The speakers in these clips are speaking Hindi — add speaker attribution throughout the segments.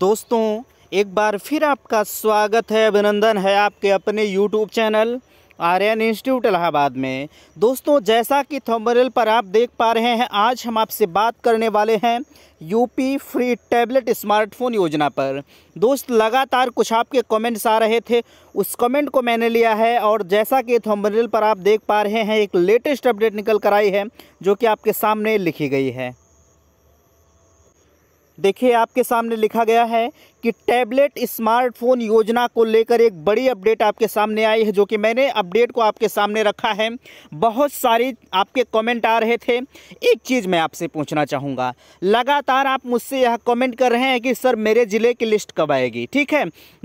Speaker 1: दोस्तों एक बार फिर आपका स्वागत है अभिनंदन है आपके अपने YouTube channel Aryan Institute Allahabad में दोस्तों जैसा कि थंबनेल पर आप देख पा रहे हैं आज हम आपसे बात करने वाले हैं यूपी फ्री टैबलेट स्मार्टफोन योजना पर दोस्त लगातार कुछ आपके कमेंट्स आ रहे थे उस कमेंट को मैंने लिया है और जैसा कि थंबनेल पर आप देख पा रहे हैं एक लेटेस्ट अपडेट निकल कर आई है जो कि आपके सामने लिखी गई है देखिए आपके सामने लिखा गया है कि टैबलेट स्मार्टफोन योजना को लेकर एक बड़ी अपडेट आपके सामने आई है जो कि मैंने अपडेट को आपके सामने रखा है बहुत सारी आपके कमेंट आ रहे थे एक चीज़ मैं आपसे पूछना चाहूँगा लगातार आप मुझसे यह कमेंट कर रहे हैं कि सर मेरे ज़िले की लिस्ट कब आएगी ठीक है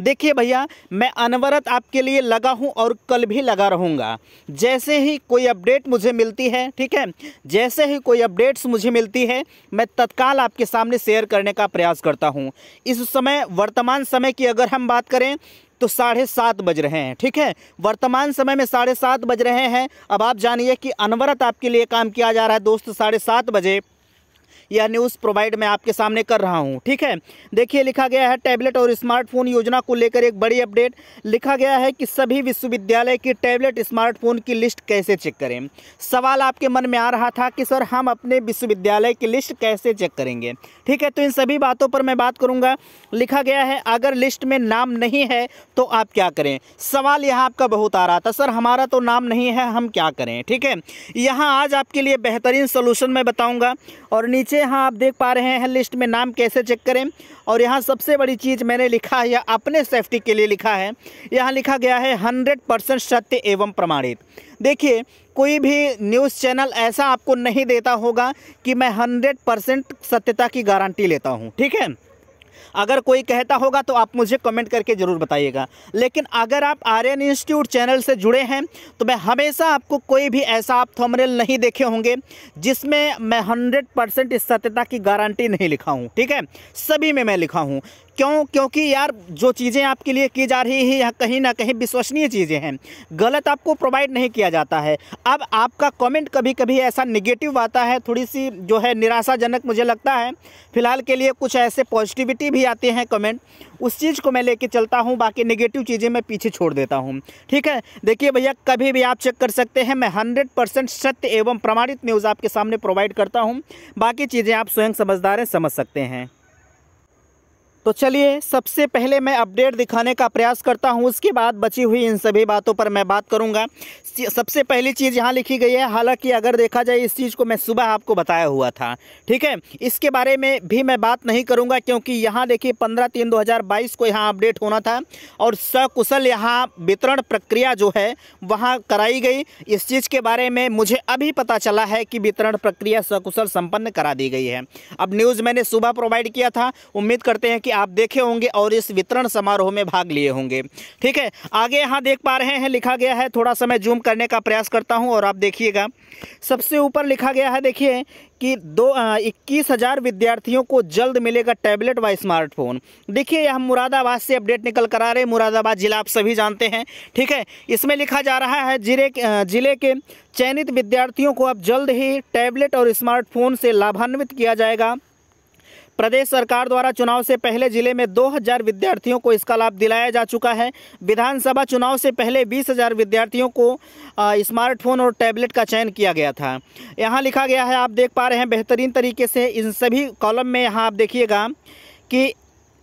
Speaker 1: देखिए भैया मैं अनवरत आपके लिए लगा हूँ और कल भी लगा रहूँगा जैसे ही कोई अपडेट मुझे मिलती है ठीक है जैसे ही कोई अपडेट्स मुझे मिलती है मैं तत्काल आपके सामने शेयर कर करने का प्रयास करता हूँ इस समय वर्तमान समय की अगर हम बात करें तो साढ़े सात बज रहे हैं ठीक है वर्तमान समय में साढ़े सात बज रहे हैं अब आप जानिए कि अनवरत आपके लिए काम किया जा रहा है दोस्त साढ़े सात बजे यह न्यूज़ प्रोवाइड मैं आपके सामने कर रहा हूँ ठीक है देखिए लिखा गया है टैबलेट और स्मार्टफोन योजना को लेकर एक बड़ी अपडेट लिखा गया है कि सभी विश्वविद्यालय की टैबलेट स्मार्टफोन की लिस्ट कैसे चेक करें सवाल आपके मन में आ रहा था कि सर हम अपने विश्वविद्यालय की लिस्ट कैसे चेक करेंगे ठीक है तो इन सभी बातों पर मैं बात करूँगा लिखा गया है अगर लिस्ट में नाम नहीं है तो आप क्या करें सवाल यहाँ आपका बहुत आ रहा था सर हमारा तो नाम नहीं है हम क्या करें ठीक है यहाँ आज आपके लिए बेहतरीन सोल्यूशन मैं बताऊँगा और नीचे बच्चे यहाँ आप देख पा रहे हैं लिस्ट में नाम कैसे चेक करें और यहाँ सबसे बड़ी चीज़ मैंने लिखा है या अपने सेफ्टी के लिए लिखा है यहाँ लिखा गया है हंड्रेड परसेंट सत्य एवं प्रमाणित देखिए कोई भी न्यूज़ चैनल ऐसा आपको नहीं देता होगा कि मैं हंड्रेड परसेंट सत्यता की गारंटी लेता हूँ ठीक है अगर कोई कहता होगा तो आप मुझे कमेंट करके ज़रूर बताइएगा लेकिन अगर आप आर्यन इंस्टीट्यूट चैनल से जुड़े हैं तो मैं हमेशा आपको कोई भी ऐसा आप थमरेल नहीं देखे होंगे जिसमें मैं हंड्रेड परसेंट इस सत्यता की गारंटी नहीं लिखा हूँ ठीक है सभी में मैं लिखा हूँ क्यों क्योंकि यार जो चीज़ें आपके लिए की जा रही है यहाँ कहीं ना कहीं विश्वसनीय चीज़ें हैं गलत आपको प्रोवाइड नहीं किया जाता है अब आपका कमेंट कभी कभी ऐसा निगेटिव आता है थोड़ी सी जो है निराशाजनक मुझे लगता है फ़िलहाल के लिए कुछ ऐसे पॉजिटिविटी भी आते हैं कमेंट उस चीज़ को मैं लेके चलता हूँ बाकी निगेटिव चीज़ें मैं पीछे छोड़ देता हूँ ठीक है देखिए भैया कभी भी आप चेक कर सकते हैं मैं हंड्रेड परसेंट सत्य एवं प्रमाणित न्यूज़ आपके सामने प्रोवाइड करता हूँ बाकी चीज़ें आप स्वयं समझदार समझ सकते हैं तो चलिए सबसे पहले मैं अपडेट दिखाने का प्रयास करता हूँ उसके बाद बची हुई इन सभी बातों पर मैं बात करूँगा सबसे पहली चीज़ यहाँ लिखी गई है हालांकि अगर देखा जाए इस चीज़ को मैं सुबह आपको बताया हुआ था ठीक है इसके बारे में भी मैं बात नहीं करूँगा क्योंकि यहाँ देखिए पंद्रह तीन दो को यहाँ अपडेट होना था और सकुशल यहाँ वितरण प्रक्रिया जो है वहाँ कराई गई इस चीज़ के बारे में मुझे अभी पता चला है कि वितरण प्रक्रिया सकुशल संपन्न करा दी गई है अब न्यूज़ मैंने सुबह प्रोवाइड किया था उम्मीद करते हैं कि आप देखे होंगे और इस वितरण समारोह में भाग लिए होंगे ठीक है आगे यहाँ देख पा रहे हैं लिखा गया है थोड़ा सा मैं जूम करने का प्रयास करता हूँ और आप देखिएगा सबसे ऊपर लिखा गया है देखिए कि दो इक्कीस हज़ार विद्यार्थियों को जल्द मिलेगा टैबलेट व स्मार्टफोन देखिए यह हम मुरादाबाद से अपडेट निकल कर आ रहे हैं मुरादाबाद ज़िला आप सभी जानते हैं ठीक है इसमें लिखा जा रहा है जिले जिले के चयनित विद्यार्थियों को अब जल्द ही टैबलेट और स्मार्टफोन से लाभान्वित किया जाएगा प्रदेश सरकार द्वारा चुनाव से पहले जिले में 2000 विद्यार्थियों को इसका लाभ दिलाया जा चुका है विधानसभा चुनाव से पहले 20000 विद्यार्थियों को स्मार्टफोन और टैबलेट का चयन किया गया था यहाँ लिखा गया है आप देख पा रहे हैं बेहतरीन तरीके से इन सभी कॉलम में यहाँ आप देखिएगा कि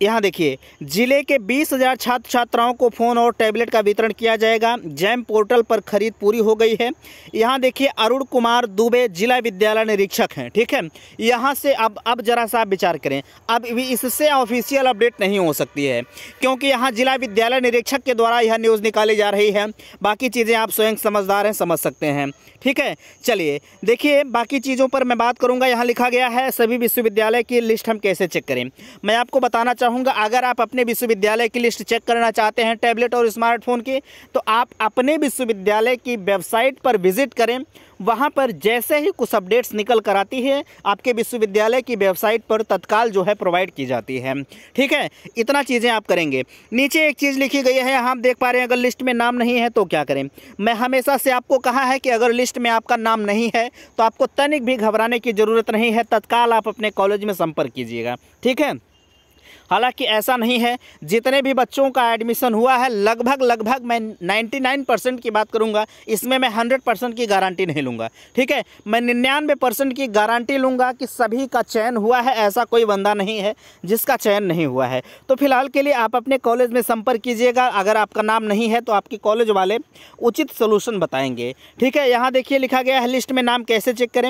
Speaker 1: यहाँ देखिए जिले के बीस हज़ार छात्र छात्राओं को फ़ोन और टैबलेट का वितरण किया जाएगा जैम पोर्टल पर खरीद पूरी हो गई है यहाँ देखिए अरुण कुमार दुबे जिला विद्यालय निरीक्षक हैं ठीक है यहाँ से अब अब ज़रा सा विचार करें अब इससे ऑफिशियल अपडेट नहीं हो सकती है क्योंकि यहाँ जिला विद्यालय निरीक्षक के द्वारा यह न्यूज़ निकाली जा रही है बाकी चीज़ें आप स्वयं समझदार हैं समझ सकते हैं ठीक है चलिए देखिए बाकी चीज़ों पर मैं बात करूँगा यहाँ लिखा गया है सभी विश्वविद्यालय की लिस्ट हम कैसे चेक करें मैं आपको बताना चाहूँ चाहूँगा अगर आप अपने विश्वविद्यालय की लिस्ट चेक करना चाहते हैं टैबलेट और स्मार्टफोन की तो आप अपने विश्वविद्यालय की वेबसाइट पर विजिट करें वहाँ पर जैसे ही कुछ अपडेट्स निकल कर आती है आपके विश्वविद्यालय की वेबसाइट पर तत्काल जो है प्रोवाइड की जाती है ठीक है इतना चीज़ें आप करेंगे नीचे एक चीज़ लिखी गई है हम देख पा रहे हैं अगर लिस्ट में नाम नहीं है तो क्या करें मैं हमेशा से आपको कहा है कि अगर लिस्ट में आपका नाम नहीं है तो आपको तनिक भी घबराने की ज़रूरत नहीं है तत्काल आप अपने कॉलेज में संपर्क कीजिएगा ठीक है हालांकि ऐसा नहीं है जितने भी बच्चों का एडमिशन हुआ है लगभग लगभग मैं 99 परसेंट की बात करूंगा इसमें मैं 100 परसेंट की गारंटी नहीं लूँगा ठीक है मैं निन्यानवे परसेंट की गारंटी लूँगा कि सभी का चयन हुआ है ऐसा कोई बंदा नहीं है जिसका चयन नहीं हुआ है तो फिलहाल के लिए आप अपने कॉलेज में संपर्क कीजिएगा अगर आपका नाम नहीं है तो आपके कॉलेज वाले उचित सोल्यूशन बताएंगे ठीक है यहाँ देखिए लिखा गया है लिस्ट में नाम कैसे चेक करें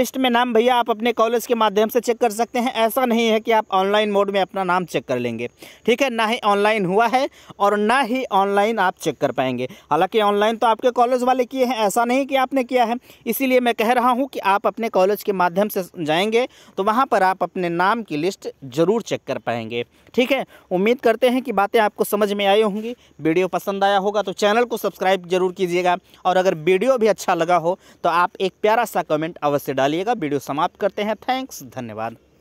Speaker 1: लिस्ट में नाम भैया आप अपने कॉलेज के माध्यम से चेक कर सकते हैं ऐसा नहीं है कि आप ऑनलाइन मोड में अपना नाम हम चेक कर लेंगे ठीक है ना ही ऑनलाइन हुआ है और ना ही ऑनलाइन आप चेक कर पाएंगे हालांकि ऑनलाइन तो आपके कॉलेज वाले किए हैं ऐसा नहीं कि आपने किया है इसीलिए मैं कह रहा हूँ कि आप अपने कॉलेज के माध्यम से जाएंगे तो वहाँ पर आप अपने नाम की लिस्ट ज़रूर चेक कर पाएंगे ठीक है उम्मीद करते हैं कि बातें आपको समझ में आई होंगी वीडियो पसंद आया होगा तो चैनल को सब्सक्राइब जरूर कीजिएगा और अगर वीडियो भी अच्छा लगा हो तो आप एक प्यारा सा कमेंट अवश्य डालिएगा वीडियो समाप्त करते हैं थैंक्स धन्यवाद